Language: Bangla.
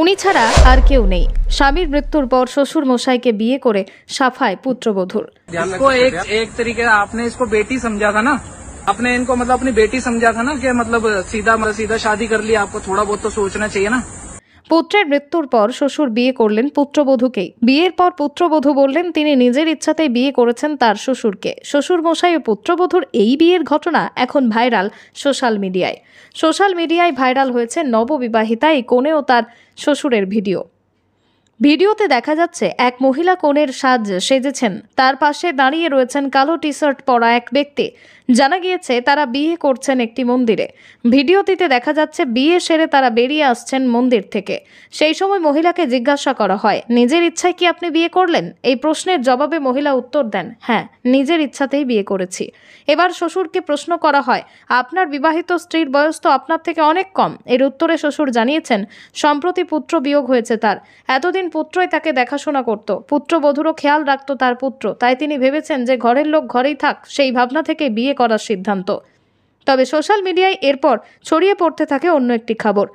উনি ছাড়া আর কেউ নেই স্বামীর মৃত্যুর পর শ্বশুর মশাইকে বিয়ে করে সাফায় পুত্রবধূর एक एक तरीके आपने इसको बेटी समझा था ना आपने इनको मतलब अपनी बेटी समझा था ना कि मतलब सीधा मतलब सीधा शादी कर लिया आपको थोड़ा बहुत तो सोचना चाहिए ना পুত্রের মৃত্যুর পর শ্বশুর বিয়ে করলেন পুত্রবধূকেই বিয়ের পর পুত্রবধূ বললেন তিনি নিজের ইচ্ছাতে বিয়ে করেছেন তার শ্বশুরকে শ্বশুর মশাই ও পুত্রবধূর এই বিয়ের ঘটনা এখন ভাইরাল সোশ্যাল মিডিয়ায় সোশ্যাল মিডিয়ায় ভাইরাল হয়েছে নববিবাহিতা এই কনে ও তার শ্বশুরের ভিডিও ভিডিওতে দেখা যাচ্ছে এক মহিলা কোণের সাজ সেজেছেন তার পাশে দাঁড়িয়ে রয়েছেন কালো টি শার্ট পরা এক ব্যক্তি জানা গিয়েছে তারা বিয়ে করছেন একটি মন্দিরে ভিডিওটিতে দেখা যাচ্ছে বিয়ে সেরে তারা বেরিয়ে আসছেন মন্দির থেকে সেই সময় মহিলাকে জিজ্ঞাসা করা হয় নিজের ইচ্ছায় কি আপনি বিয়ে করলেন এই প্রশ্নের জবাবে মহিলা উত্তর দেন হ্যাঁ নিজের ইচ্ছাতেই বিয়ে করেছি এবার শ্বশুরকে প্রশ্ন করা হয় আপনার বিবাহিত স্ত্রীর বয়স তো আপনার থেকে অনেক কম এর উত্তরে শ্বশুর জানিয়েছেন সম্প্রতি পুত্র বিয়োগ হয়েছে তার এতদিন পুত্রই তাকে দেখাশোনা করত পুত্রবধূরও খেয়াল রাখত তার পুত্র তাই তিনি ভেবেছেন যে ঘরের লোক ঘরেই থাক সেই ভাবনা থেকে বিয়ে করার সিদ্ধান্ত তবে সোশ্যাল মিডিয়ায় এরপর ছড়িয়ে পড়তে থাকে অন্য একটি খবর